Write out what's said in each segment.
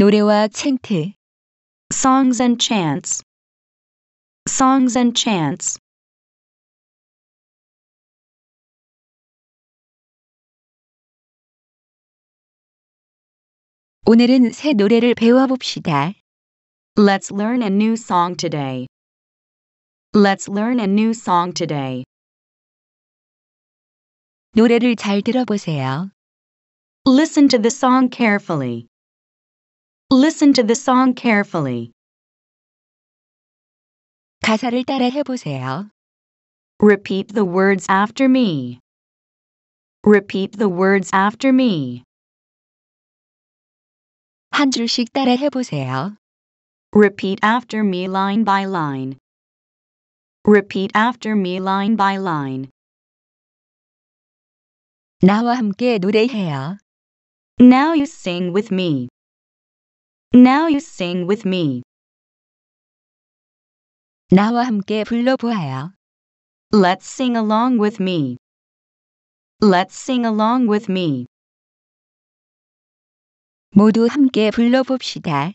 노래와 챙트 songs and chants songs and chants 오늘은 새 노래를 배워 배워봅시다. Let's learn a new song today. Let's learn a new song today. 노래를 잘 들어보세요. Listen to the song carefully. Listen to the song carefully. 가사를 따라 해보세요. Repeat the words after me. Repeat the words after me. 한 줄씩 따라 해보세요. Repeat after me line by line. Repeat after me line by line. 나와 함께 노래해요. Now you sing with me. Now you sing with me. 나와 함께 불러보아요. Let's sing along with me. Let's sing along with me. 모두 함께 불러봅시다.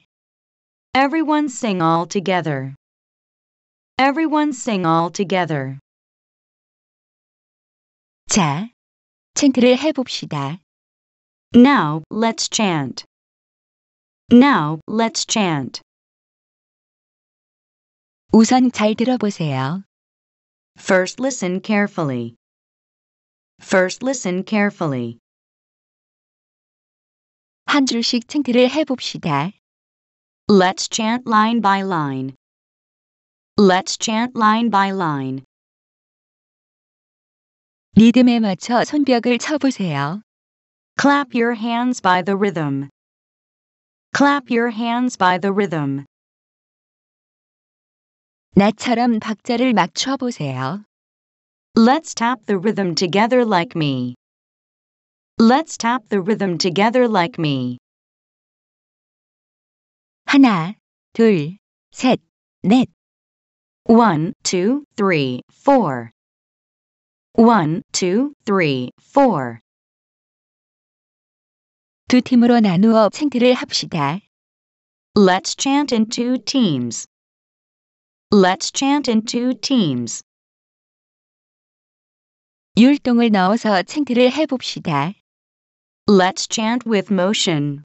Everyone sing all together. Everyone sing all together. 자, 챈트를 해봅시다. Now, let's chant. Now, let's chant. 우선 잘 들어보세요. First listen carefully. First listen carefully. 한 줄씩 칭트를 해봅시다. Let's chant line by line. Let's chant line by line. 리듬에 맞춰 손뼉을 쳐보세요. Clap your hands by the rhythm. Clap your hands by the rhythm. 나처럼 박자를 맞춰 보세요. Let's tap the rhythm together like me. Let's tap the rhythm together like me. 하나, 둘, 셋, 넷. One, two, three, four. One, two, three, four. 두 팀으로 나누어 챙트를 합시다. Let's chant in two teams. Let's chant in two teams. 율동을 넣어서 챙트를 해봅시다. Let's chant with motion.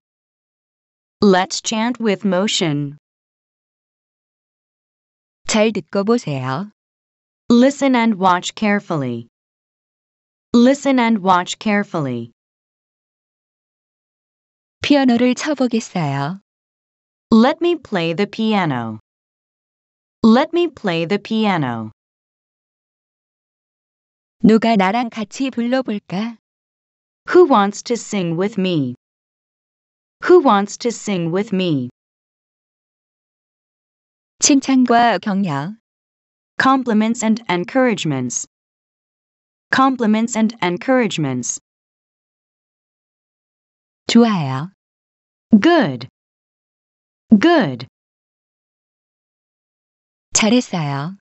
Let's chant with motion. 잘 듣고 보세요. Listen and watch carefully. Listen and watch carefully. 피아노를 쳐보겠어요. Let me play the piano. Let me play the piano. 누가 나랑 같이 불러볼까? Who wants to sing with me? Who wants to sing with me? 칭찬과 격려. Compliments and encouragements. Compliments and encouragements. 좋아요. good, good. 잘했어요.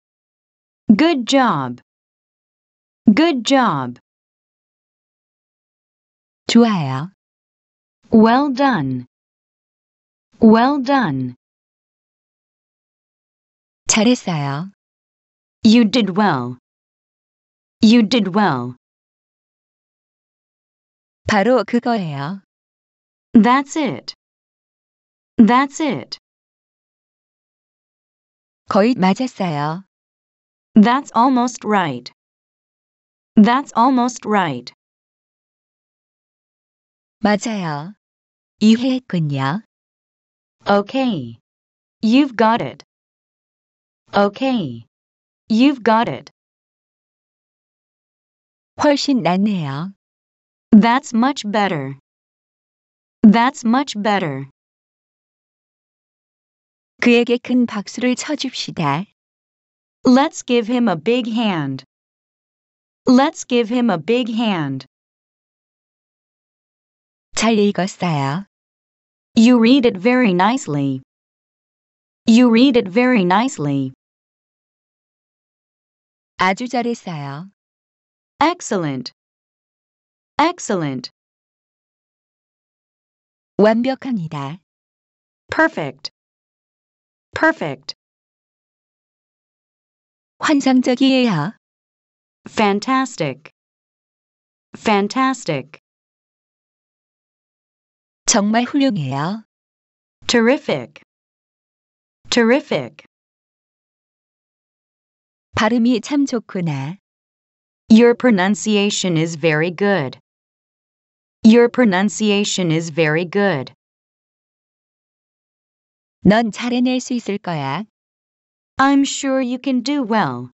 good job, good job. 좋아요. well done, well done. 잘했어요. You did well. You did well. 바로 그거예요. That's it. That's it. 거의 맞았어요. That's almost right. That's almost right. 맞아요. 이해했군요. Okay. You've got it. Okay. You've got it. 훨씬 낫네요. That's much better. That's much better. 그에게 큰 박수를 쳐줍시다. Let's give him a big hand. Let's give him a big hand. 잘 읽었어요. You read it very nicely. You read it very nicely. 아주 잘했어요. Excellent. Excellent. 완벽합니다. perfect, perfect. 환상적이에요. fantastic, fantastic. 정말 훌륭해요. terrific, terrific. 발음이 참 좋구나. Your pronunciation is very good. Your pronunciation is very good. 넌 잘해낼 수 있을 거야. I'm sure you can do well.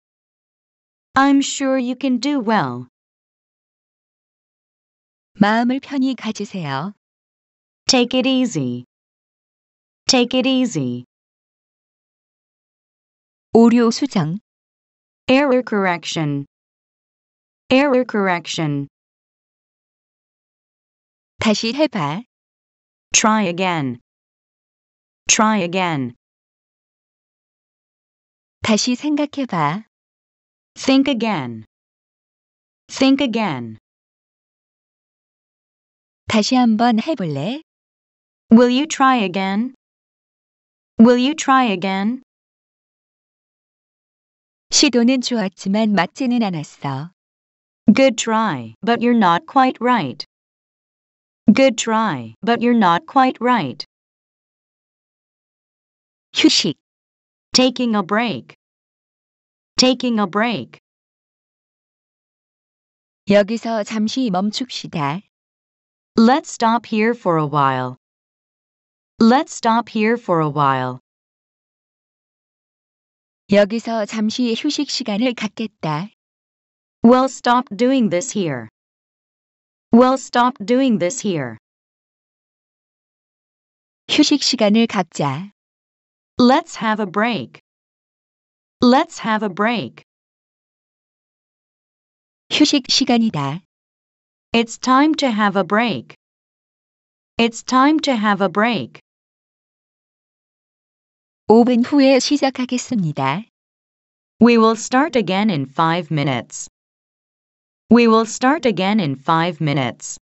I'm sure you can do well. 마음을 편히 가지세요. Take it easy. Take it easy. 오류 수정. Error correction. Error correction. 다시 해봐. Try again. Try again. 다시 생각해봐. Think again. Think again. 다시 한번 해볼래? Will you try again? Will you try again? 시도는 좋았지만 맞지는 않았어. Good try, but you're not quite right. Good try, but you're not quite right. 휴식. Taking a break. Taking a break. 여기서 잠시 멈춥시다. Let's stop here for a while. Let's stop here for a while. 여기서 잠시 휴식 시간을 갖겠다. We'll stop doing this here. We'll stop doing this here. 휴식 시간을 갖자. Let's have a break. Let's have a break. 휴식 시간이다. It's time to have a break. It's time to have a break. 5분 후에 시작하겠습니다. We will start again in 5 minutes. We will start again in 5 minutes.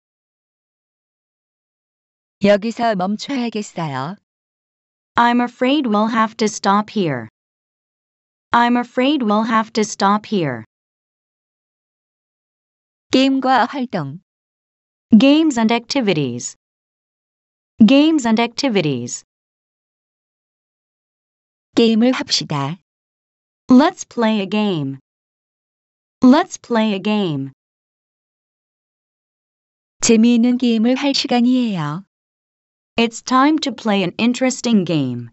여기서 멈춰야겠어요. I'm afraid we'll have to stop here. I'm afraid we'll have to stop here. 게임과 활동 Games and activities. Games and activities. 게임을 합시다. Let's play a game. Let's play a game. 재미있는 게임을 할 시간이에요. It's time to play an interesting game.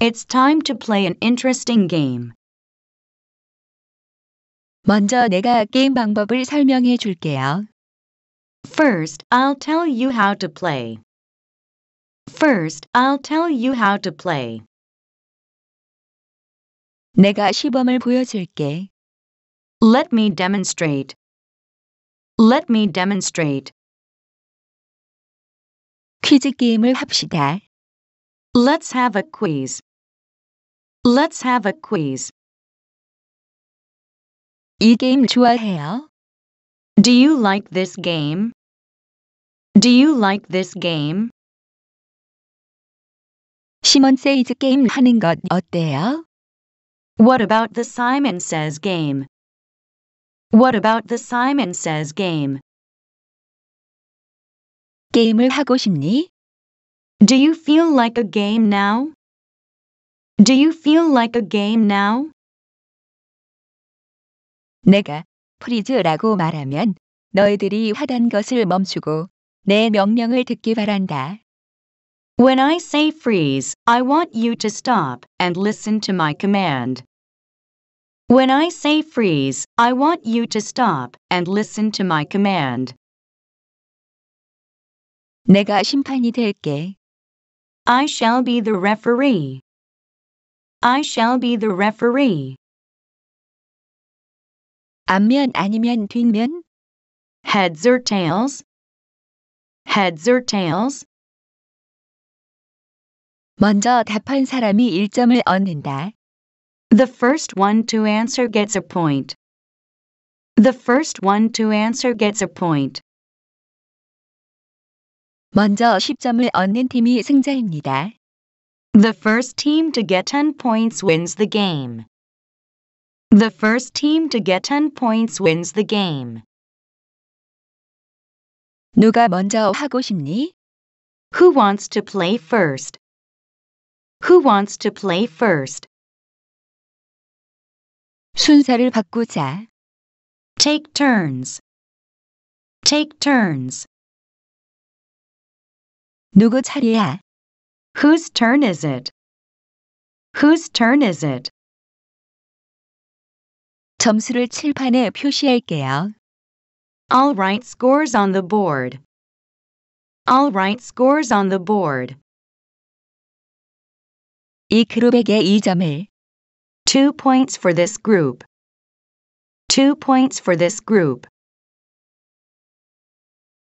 It's time to play an interesting game. 먼저 내가 게임 방법을 설명해 줄게요. First, I'll tell you how to play. First, I'll tell you how to play. 내가 시범을 보여줄게. Let me demonstrate. Let me demonstrate. 퀴즈 게임을 합시다. Let's have a quiz. Let's have a quiz. 이 게임 좋아해요? Do you like this game? Do you like this game? 시몬 세이즈 게임 하는 것 어때요? What about the Simon Says game? What about the Simon Says game? 게임을 하고 싶니? Do you feel like a game now? Do you feel like a game now? 내가 프리즈라고 말하면 너희들이 하던 것을 멈추고 내 명령을 듣기 바란다. When I say freeze, I want you to stop and listen to my command. When I say freeze, I want you to stop and listen to my command. 내가 심판이 될게. I shall be the referee. I shall be the referee. 앞면 아니면 뒷면? Heads or tails? Heads or tails? 먼저 답한 사람이 1점을 얻는다. The first one to answer gets a point. The first one to answer gets a point. 먼저 10점을 얻는 팀이 승자입니다. The first team to get 10 points wins the game. The first team to get 10 points wins the game. 누가 먼저 하고 싶니? Who wants to play first? Who wants to play first? 순서를 바꾸자. take turns take turns 누구 차례야? whose turn is it whose turn is it 점수를 칠판에 표시할게요. All right scores on the board. All right scores on the board. 이 그룹에게 2점을 2 points for this group. 2 points for this group.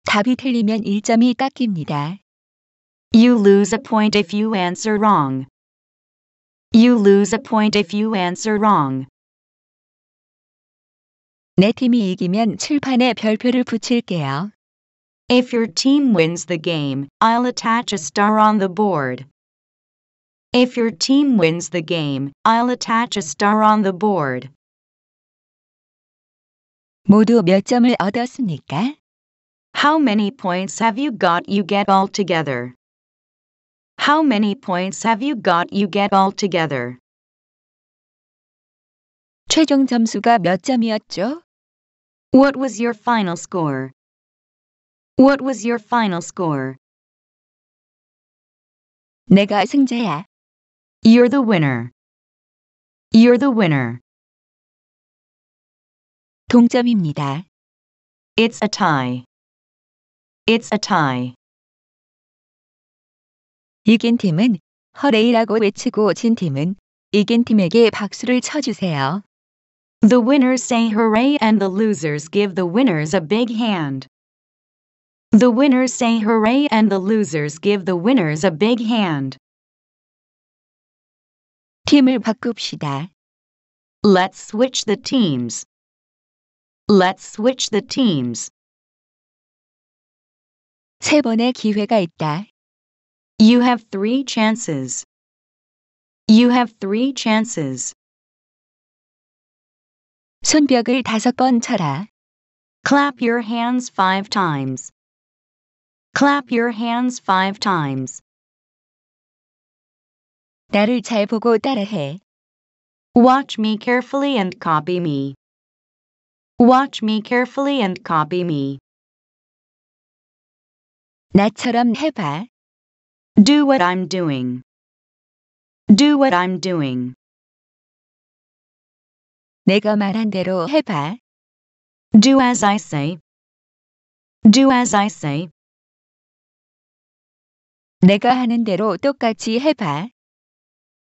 답이 틀리면 1점이 깎입니다. You lose a point if you answer wrong. You lose a point if you answer wrong. 내 팀이 이기면 칠판에 별표를 붙일게요. If your team wins the game, I'll attach a star on the board. If your team wins the game, I'll attach a star on the board. 모두 몇 점을 얻었습니까? How many points have you got you get all together? How many points have you got you get all together? 최종 점수가 몇 점이었죠? What was your final score? What was your final score? 내가 승자야. You're the winner. You're the winner. 동점입니다. It's a tie. It's a tie. 이긴 팀은 허레이라고 외치고 진 팀은 이긴 팀에게 박수를 쳐주세요. The winners say hooray and the losers give the winners a big hand. The winners say hooray and the losers give the winners a big hand. 팀을 바꿉시다. Let's switch the teams. Let's switch the teams. 세 번의 기회가 있다. You have three chances. You have three chances. 손벽을 다섯 번 쳐라. Clap your hands five times. Clap your hands five times. 나를 잘 보고 따라해. Watch me carefully and copy me. Watch me carefully and copy me. 나처럼 해봐. Do what I'm doing. Do what I'm doing. 내가 말한 대로 해봐. Do as I say. Do as I say. 내가 하는 대로 똑같이 해봐.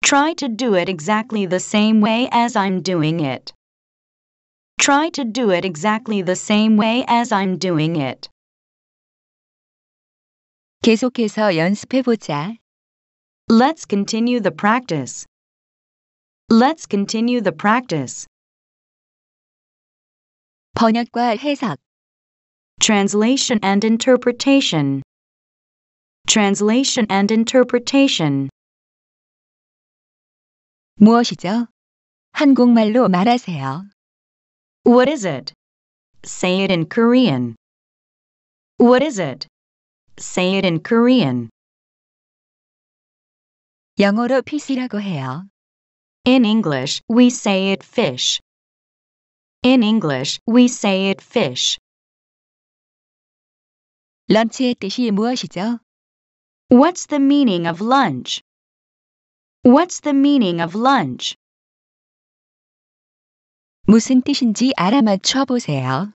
Try to do it exactly the same way as I'm doing it. Try to do it exactly the same way as I'm doing it. 계속해서 연습해 보자. Let's continue the practice. Let's continue the practice. 번역과 해석. Translation and interpretation. Translation and interpretation. 무엇이죠? 한국말로 말하세요. What is it? Say it in Korean. What is it? Say it in Korean. 영어로 피시라고 해요. In English, we say it fish. In English, we say it fish. 런치의 뜻이 무엇이죠? What's the meaning of lunch? What's the meaning of lunch? 무슨 뜻인지 알아맞혀 보세요.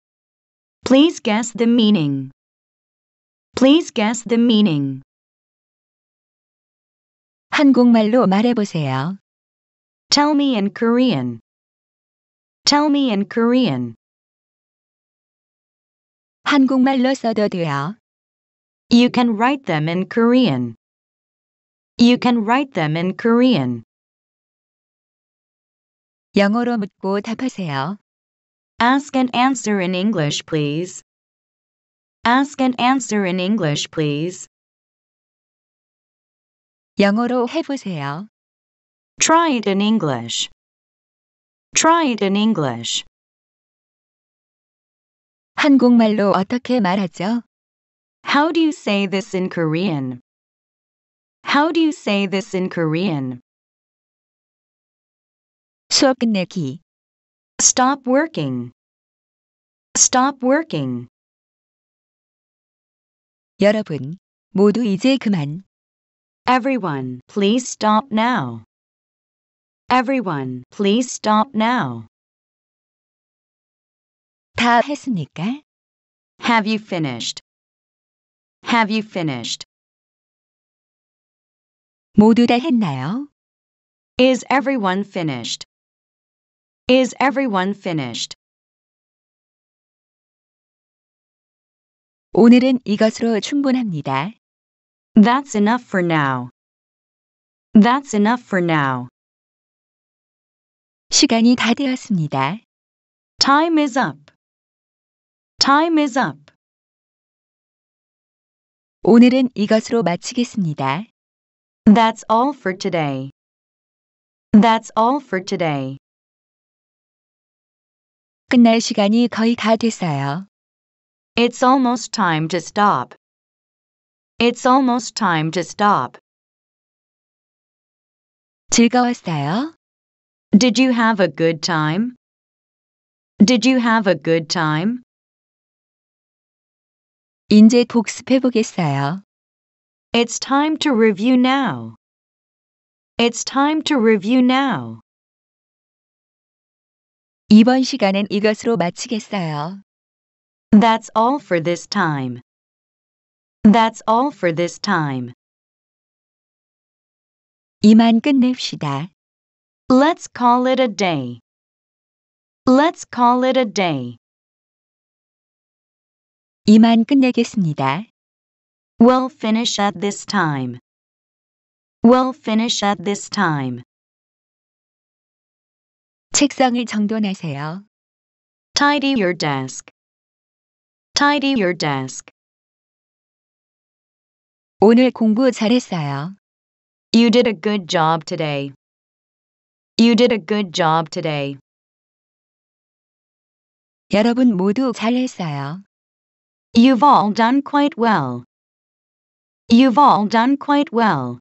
Please guess the meaning. Please guess the meaning. 한국말로 말해 보세요. Tell me in Korean. Tell me in Korean. 한국말로 써도 돼요. You can write them in Korean. You can write them in Korean. 영어로 묻고 답하세요. Ask and answer in English, please. Ask and answer in English, please. 영어로 해보세요. Try it in English. Try it in English. 한국말로 어떻게 말하죠? How do you say this in Korean? How do you say this in Korean? 수업 끝내기. Stop working. Stop working. 여러분, 모두 이제 그만. Everyone, please stop now. Everyone, please stop now. 다 했습니까? Have you finished? Have you finished? 모두 다 했나요? Is everyone finished? Is everyone finished? 오늘은 이것으로 충분합니다. That's enough for now. That's enough for now. 시간이 다 되었습니다. Time is up. Time is up. 오늘은 이것으로 마치겠습니다. That's all for today. That's all for today. 끝날 시간이 거의 다 됐어요. It's almost time to stop. It's almost time to stop. 즐거웠어요? Did you have a good time? Did you have a good time? 이제 복습해 보겠어요. It's time to review now. It's time to review now. 이번 시간은 이것으로 마치겠어요. That's all for this time. That's all for this time. 이만 끝냅시다. Let's call it a day. Let's call it a day. 이만 끝내겠습니다. We'll finish at this time. We'll finish at this time. 책상을 정돈하세요. Tidy your desk. Tidy your desk. 오늘 공부 잘했어요. You did a good job today. You did a good job today. 여러분 모두 잘했어요. You've all done quite well. You've all done quite well.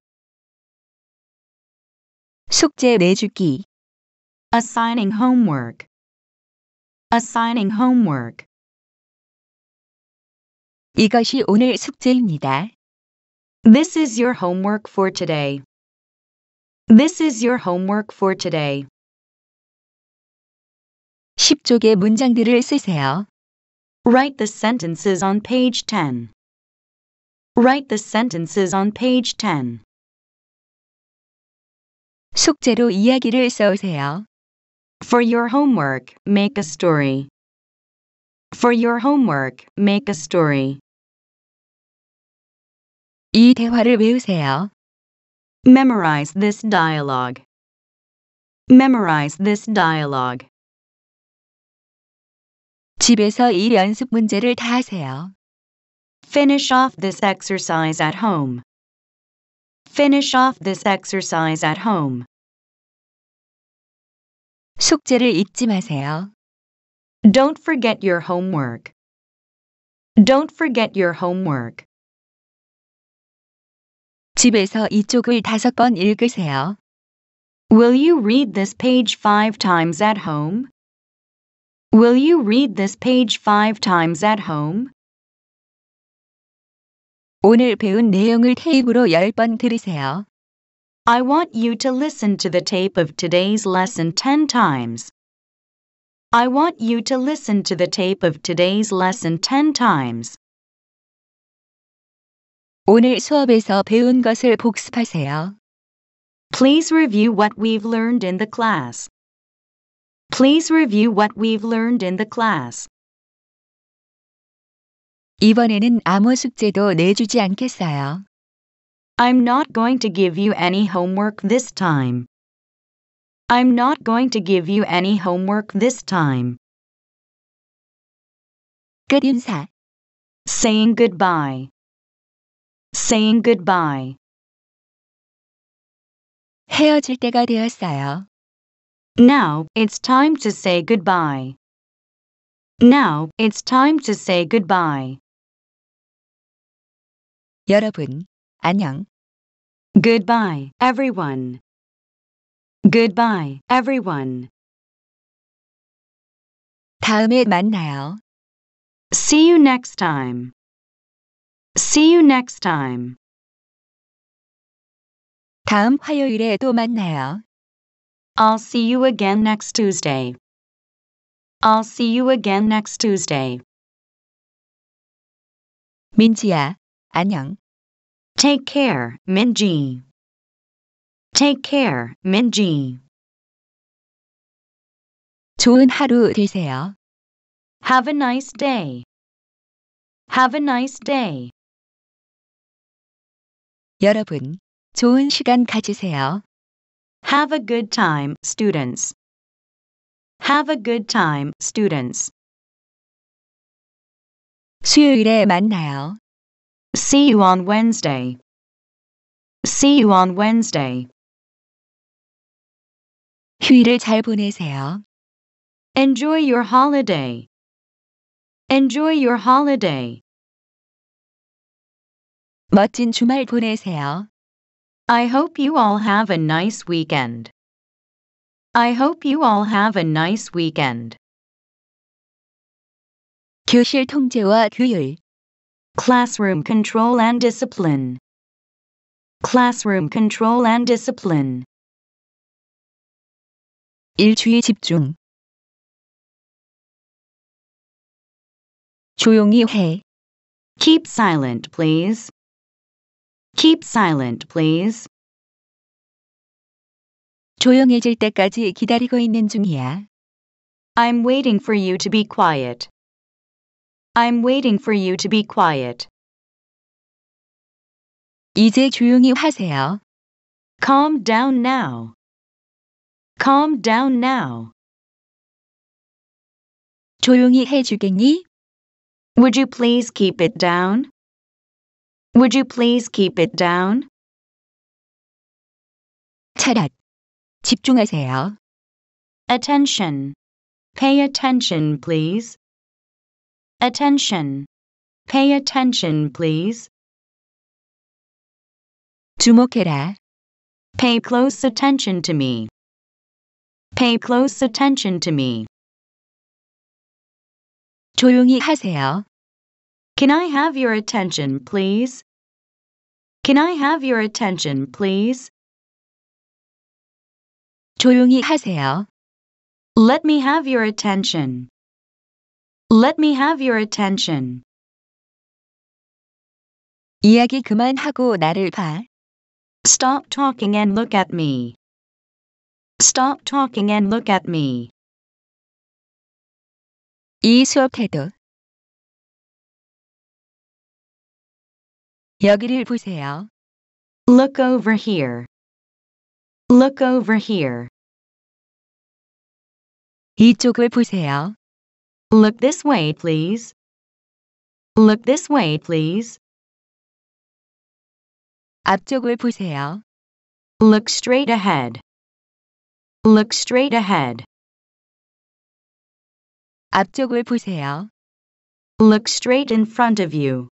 숙제 내주기 Assigning homework Assigning homework 이것이 오늘 숙제입니다. This is your homework for today. This is your homework for today. 10쪽의 문장들을 쓰세요. Write the sentences on page 10. Write the sentences on page 10. 숙제로 이야기를 써오세요. For your homework, make a story. For your homework, make a story. 이 대화를 외우세요. Memorize this dialogue. Memorize this dialogue. 집에서 이 연습 문제를 다 하세요. Finish off this exercise at home. Finish off this exercise at home. 숙제를 잊지 마세요. Don't forget your homework. Don't forget your homework. 집에서 이쪽을 다섯 번 읽으세요. Will you read this page five times at home? Will you read this page five times at home? 오늘 배운 내용을 테이프로 10번 들으세요. I want you to listen to the tape of today's lesson 10 times. I want you to listen to the tape of today's lesson 10 times. 오늘 수업에서 배운 것을 복습하세요. Please review what we've learned in the class. Please review what we've learned in the class. 이번에는 아무 숙제도 내주지 않겠어요. I'm not going to give you any homework this time. I'm not going to give you any homework this time. 끝인사 Saying goodbye. Saying goodbye. 헤어질 때가 되었어요. Now it's time to say goodbye. Now it's time to say goodbye. 여러분, 안녕. Goodbye, everyone. Goodbye, everyone. 다음에 만나요. See you next time. See you next time. 다음 화요일에 또 만나요. I'll see you again next Tuesday. I'll see you again next Tuesday. 민지야, 안녕. Take care, Minji. Take care, Minji. 좋은 하루 되세요. Have a nice day. Have a nice day. 여러분, 좋은 시간 가지세요. Have a good time, students. Have a good time, students. 수요일에 만나요. See you on Wednesday. See you on Wednesday. 휴일을 잘 보내세요. Enjoy your holiday. Enjoy your holiday. 멋진 주말 보내세요. I hope you all have a nice weekend. I hope you all have a nice weekend. 교실 통제와 규율 Classroom control and discipline. Classroom control and discipline. 일주의 집중. 조용히 해. Keep silent, please. Keep silent, please. 조용해질 때까지 기다리고 있는 중이야. I'm waiting for you to be quiet. I'm waiting for you to be quiet. 이제 조용히 하세요. Calm down now. Calm down now. 조용히 해주겠니? Would you please keep it down? Would you please keep it down? 차렷. 집중하세요. Attention. Pay attention, please. Attention. Pay attention, please. 주목해라. Pay close attention to me. Pay close attention to me. 조용히 하세요. Can I have your attention, please? Can I have your attention, please? 조용히 하세요. Let me have your attention. Let me have your attention. 이야기 그만하고 나를 봐. Stop talking and look at me. Stop talking and look at me. 이 수업 태도. 여기를 보세요. Look over here. Look over here. 이쪽을 보세요. Look this way, please. Look this way, please. 앞쪽을 보세요. Look straight ahead. Look straight ahead. 앞쪽을 보세요. Look straight in front of you.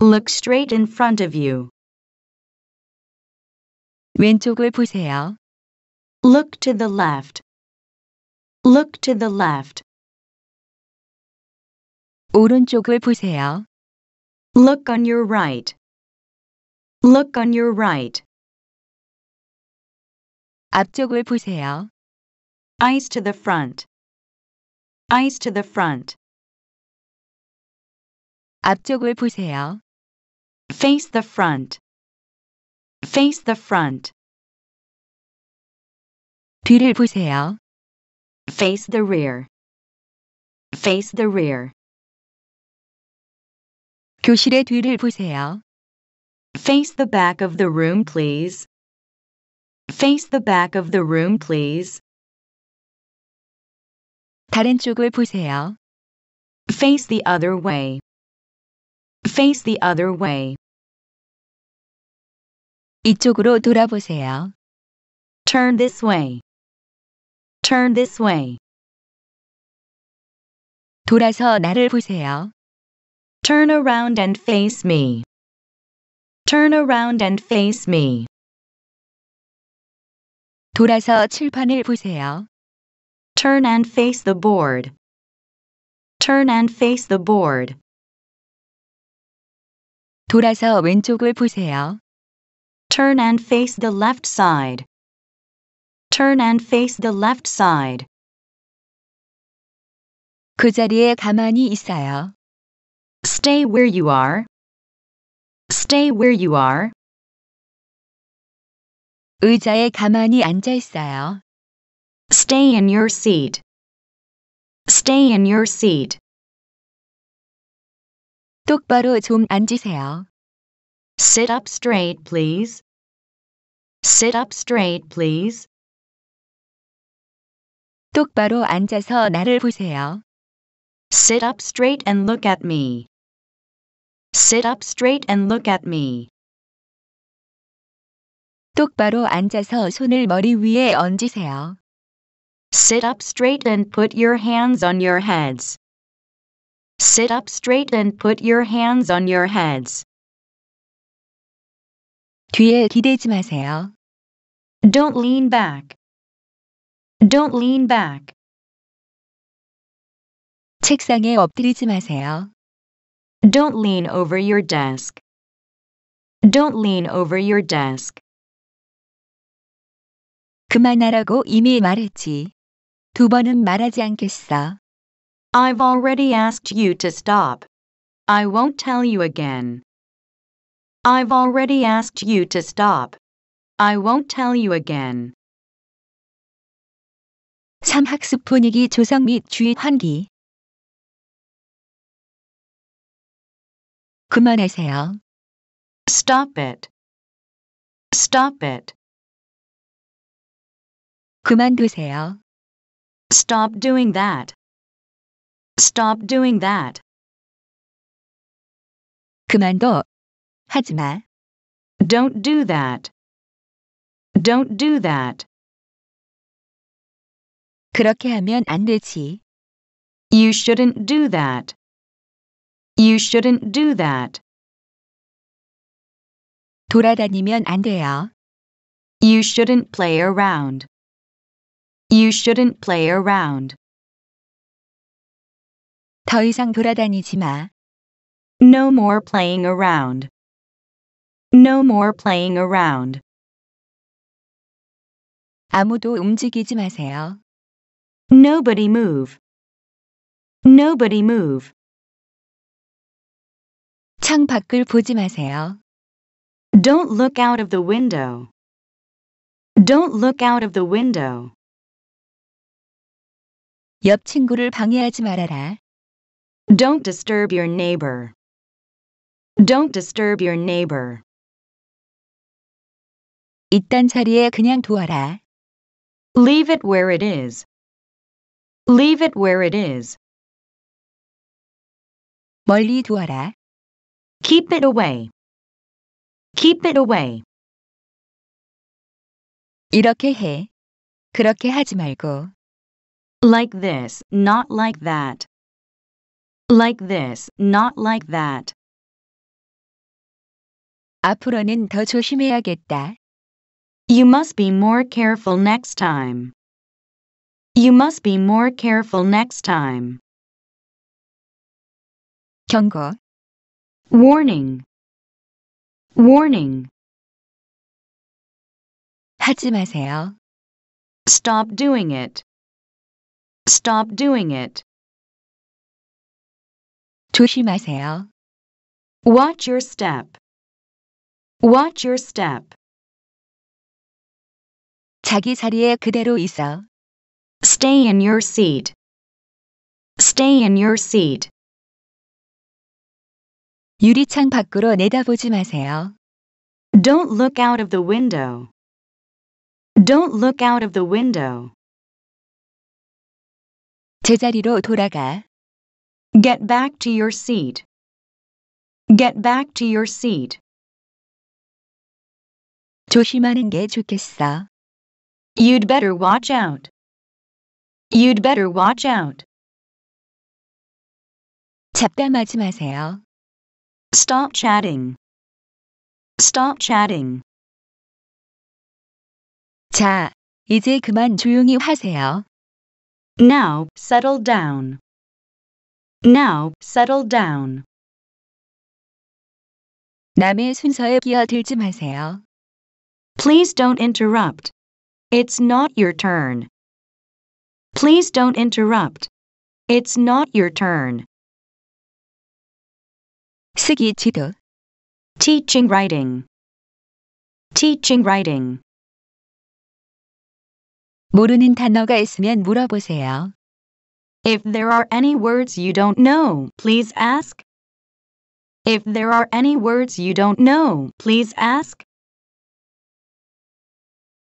Look straight in front of you. 왼쪽을 보세요. Look to the left. Look to the left. 오른쪽을 보세요. Look on your right. Look on your right. 앞쪽을 보세요. Eyes to the front. Eyes to the front. 앞쪽을 보세요. Face the front. Face the front. 뒤를 보세요. Face the rear. Face the rear. 교실의 뒤를 보세요. Face the back of the room, please. Face the back of the room, please. 다른 쪽을 보세요. Face the other way. Face the other way. 이쪽으로 돌아보세요. Turn this way. Turn this way. 돌아서 나를 보세요. Turn around and face me. Turn around and face me. 돌아서 칠판을 보세요. Turn and face the board. Turn and face the board. 돌아서 왼쪽을 보세요. Turn and face the left side. Turn and face the left side. 그 자리에 가만히 있어요. Stay where you are. Stay where you are. 의자에 가만히 앉아 있어요. Stay in your seat. Stay in your seat. 똑바로 좀 앉으세요. Sit up straight, please. Sit up straight, please. 똑바로 앉아서 나를 보세요. Sit up straight and look at me. Sit up straight and look at me. 똑바로 앉아서 손을 머리 위에 얹으세요. Sit up straight and put your hands on your heads. Sit up straight and put your hands on your heads. 뒤에 기대지 마세요. Don't lean back. Don't lean back. 책상에 엎드리지 마세요. Don't lean over your desk. Don't lean over your desk. 그만하라고 이미 말했지. 두 번은 말하지 않겠어. I've already asked you to stop. I won't tell you again. I've already asked you to stop. I won't tell you again. 학습 분위기 조성 및 주의 환기 그만하세요. Stop it. Stop it. 그만두세요. Stop doing that. Stop doing that. 그만둬. 하지 마. Don't do that. Don't do that. 그렇게 하면 안 되지. You shouldn't do that. You shouldn't do that. 돌아다니면 안 돼요. You shouldn't play around. You shouldn't play around. 더 이상 돌아다니지 마. No more playing around. No more playing around. 아무도 움직이지 마세요. Nobody move. Nobody move. 창 밖을 보지 마세요. Don't look out of the window. Don't look out of the window. 옆 친구를 방해하지 말아라. Don't disturb your neighbor. Don't disturb your neighbor. 있던 자리에 그냥 두어라. Leave it where it is. Leave it where it is. 멀리 두어라. Keep it away. Keep it away. 이렇게 해. 그렇게 하지 말고. Like this, not like that. Like this, not like that. 앞으로는 더 조심해야겠다. You must be more careful next time. You must be more careful next time. 경고 warning warning 하지 마세요. Stop doing it. Stop doing it. 조심하세요. Watch your step. Watch your step. 자기 자리에 그대로 있어. Stay in your seat. Stay in your seat. 유리창 밖으로 내다보지 마세요. Don't look out of the window. Don't look out of the window. 제자리로 돌아가. Get back to your seat. Get back to your seat. 조심하는 게 좋겠어. You'd better watch out. You'd better watch out. 잡담하지 마세요. Stop chatting. Stop chatting. 자, 이제 그만 조용히 하세요. Now, settle down. Now, settle down. 남의 순서에 끼어들지 마세요. Please don't interrupt. It's not your turn. Please don't interrupt. It's not your turn. 쓰기 지도 teaching writing teaching writing 모르는 단어가 있으면 물어보세요. If there are any words you don't know, please ask. If there are any words you don't know, please ask.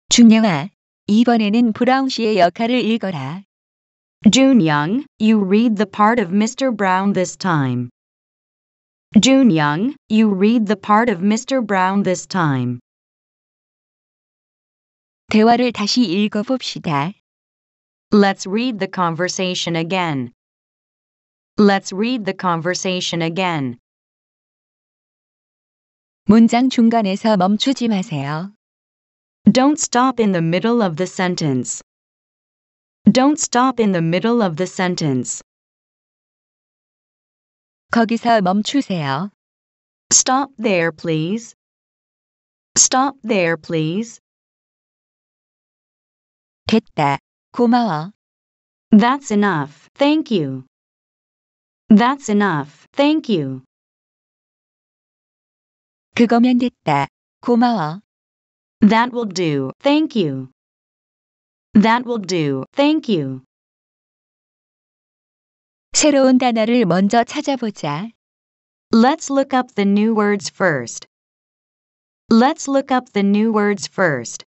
준영아, 이번에는 브라운 씨의 역할을 읽어라. Junyoung, you read the part of Mr. Brown this time. June Young, you read the part of Mr. Brown this time. 대화를 다시 읽어봅시다. Let's read the conversation again. Let's read the conversation again. 문장 중간에서 멈추지 마세요. Don't stop in the middle of the sentence. Don't stop in the middle of the sentence. 거기서 멈추세요. Stop there, please. Stop there, please. 됐다. 고마워. That's enough. Thank you. That's enough. Thank you. 그거면 됐다. 고마워. That will do. Thank you. That will do. Thank you. 새로운 단어를 먼저 찾아보자. Let's look up the new words first. Let's look up the new words first.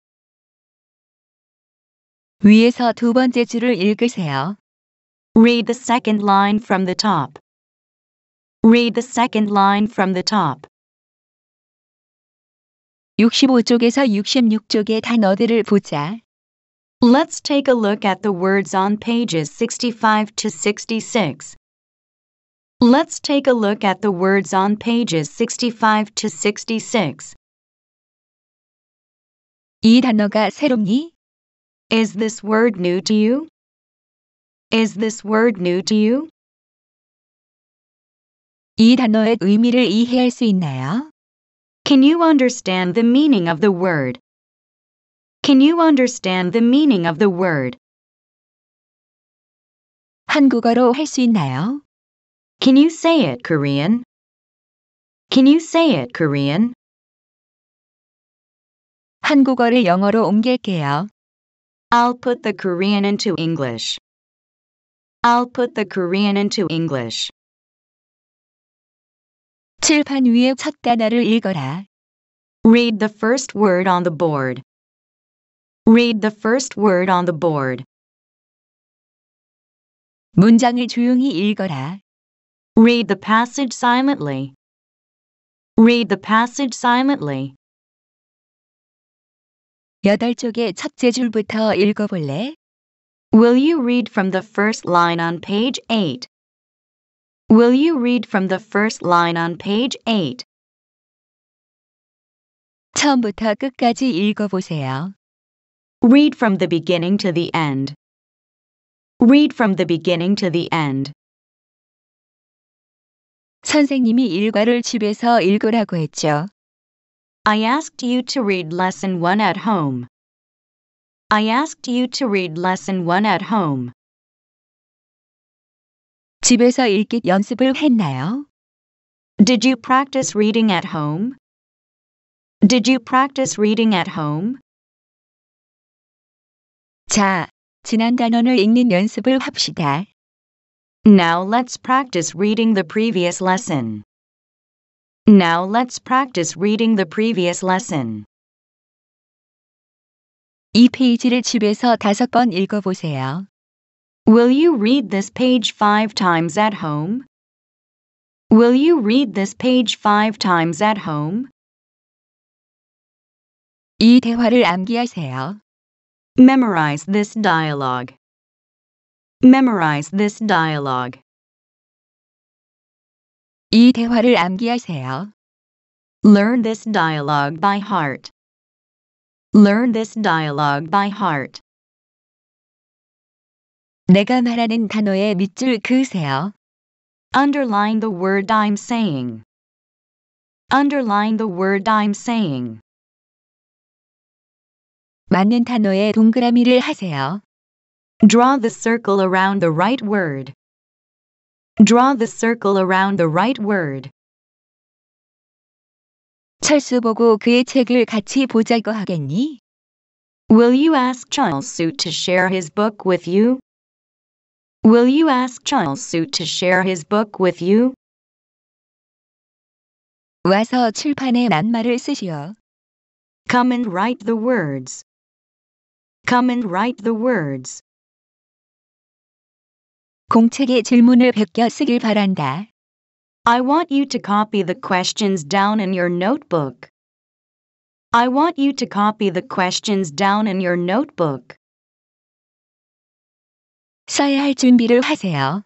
위에서 두 번째 줄을 읽으세요. Read the second line from the top. Read the second line from the top. 65쪽에서 66쪽의 단어들을 보자. Let's take a look at the words on pages 65 to 66. Let's take a look at the words on pages 65 to 66. 이 단어가 새롭니? Is this word new to you? Is this word new to you? 이 단어의 의미를 이해할 수 있나요? Can you understand the meaning of the word? Can you understand the meaning of the word? 한국어로 할 있나요? Can you say it Korean? Can you say it Korean? 한국어를 영어로 옮길게요. I'll put the Korean into English. I'll put the Korean into English. 칠판 위에 첫 단어를 읽어라. Read the first word on the board. Read the first word on the board. 문장을 조용히 읽어라. Read the passage silently. Read the passage silently. 여덟 쪽의 첫째 줄부터 읽어볼래? Will you read from the first line on page 8? Will you read from the first line on page 8? 처음부터 끝까지 읽어보세요. Read from the beginning to the end. Read from the beginning to the end. 선생님이 일과를 집에서 읽으라고 했죠. I asked you to read lesson 1 at home. I asked you to read lesson 1 at home. 집에서 읽기 연습을 했나요? Did you practice reading at home? Did you practice reading at home? 자, 지난 단원을 읽는 연습을 합시다. Now let's practice reading the previous lesson. Now let's practice reading the previous lesson. 이 페이지를 집에서 다섯 번 읽어보세요. Will you read this page five times at home? Will you read this page five times at home? 이 대화를 암기하세요. Memorize this dialogue. Memorize this dialogue. 이 대화를 암기하세요. Learn this dialogue by heart. Learn this dialogue by heart. 내가 말하는 단어에 밑줄 그으세요. Underline the word I'm saying. Underline the word I'm saying. 맞는 단어에 동그라미를 하세요. Draw the circle around the right word. Draw the circle around the right word. 철수 보고 그의 책을 같이 보자고 하겠니? Will you ask Chilsuit to share his book with you? Will you ask Chilsuit to share his book with you? 와서 칠판에 낱말을 쓰시오. Come and write the words. Come and write the words. 공책에 질문을 베껴 쓰길 바란다. I want you to copy the questions down in your notebook. I want you to copy the questions down in your notebook. 써야 할 준비를 하세요.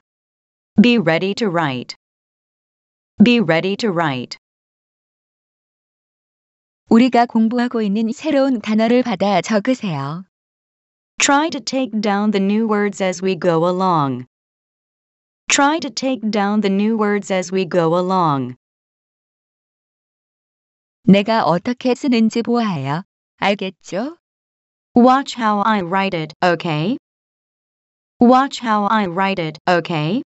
Be ready to write. Be ready to write. 우리가 공부하고 있는 새로운 단어를 받아 적으세요. Try to take down the new words as we go along. Try to take down the new words as we go along. 내가 어떻게 쓰는지 보아요. 알겠죠? Watch how I write it, okay? Watch how I write it, okay?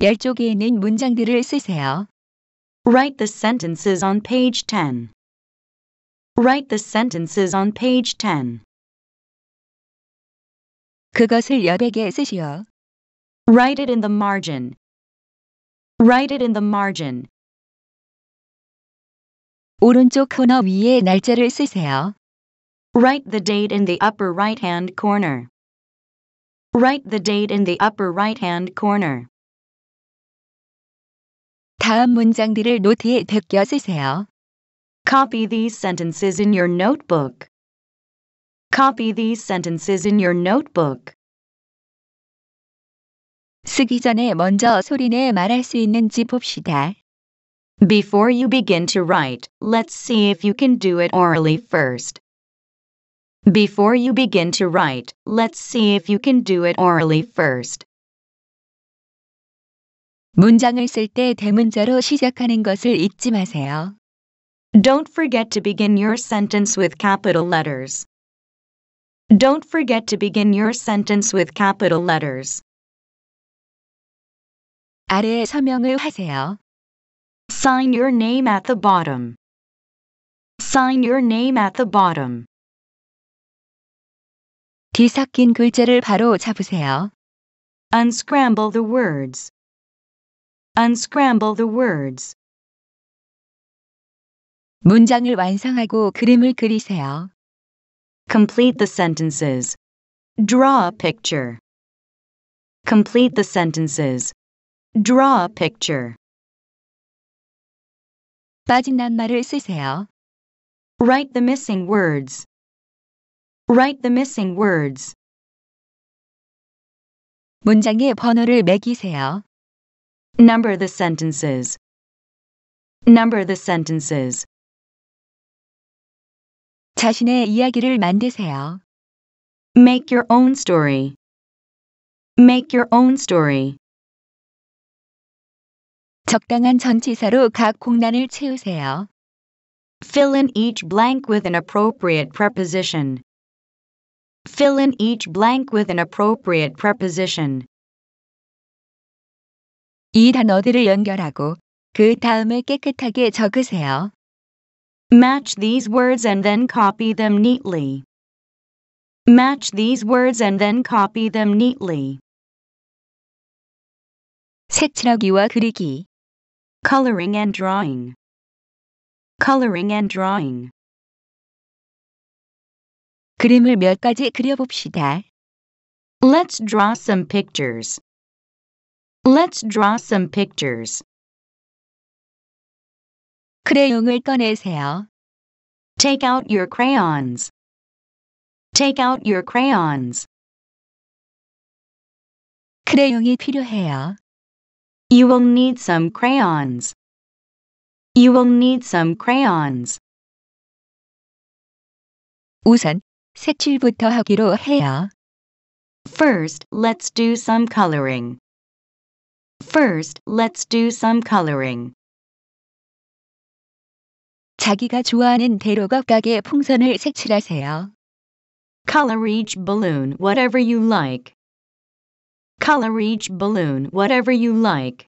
열 쪽에 있는 문장들을 쓰세요. Write the sentences on page 10. Write the sentences on page 10. 그것을 여백에 쓰시오. Write it in the margin. Write it in the margin. 오른쪽 코너 위에 날짜를 쓰세요. Write the date in the upper right-hand corner. Write the date in the upper right-hand corner. 다음 문장들을 노트에 베껴 쓰세요. Copy these sentences in your notebook. Copy these sentences in your notebook. 쓰기 전에 먼저 소리내 말할 수 있는지 봅시다. Before you begin to write, let's see if you can do it orally first. Before you begin to write, let's see if you can do it orally first. 문장을 쓸 때 대문자로 시작하는 것을 잊지 마세요. Don't forget to begin your sentence with capital letters. Don't forget to begin your sentence with capital letters. 아래 서명을 하세요. Sign your name at the bottom. Sign your name at the bottom. 뒤섞인 글자를 바로 잡으세요. Unscramble the words. Unscramble the words. 문장을 완성하고 그림을 그리세요. Complete the sentences. Draw a picture. Complete the sentences. Draw a picture. 빠진 쓰세요. Write the missing words. Write the missing words. 번호를 매기세요. Number the sentences. Number the sentences. 자신의 이야기를 만드세요. Make your own story. Make your own story. 적당한 전치사로 각 공란을 채우세요. Fill in each blank with an appropriate preposition. Fill in each blank with an appropriate preposition. 이 단어들을 연결하고 그 다음을 깨끗하게 적으세요. Match these words and then copy them neatly. Match these words and then copy them neatly. 색칠하기와 그리기 Coloring and drawing Coloring and drawing 그림을 몇 가지 그려봅시다. Let's draw some pictures. Let's draw some pictures. 크레용을 꺼내세요. Take out your crayons. Take out your crayons. 크레용이 필요해요. You will need some crayons. You will need some crayons. 우선 색칠부터 하기로 해요. First, let's do some coloring. First, let's do some coloring. 자기가 좋아하는 대로 각각의 풍선을 색칠하세요. Color each balloon whatever you like. Color each balloon whatever you like.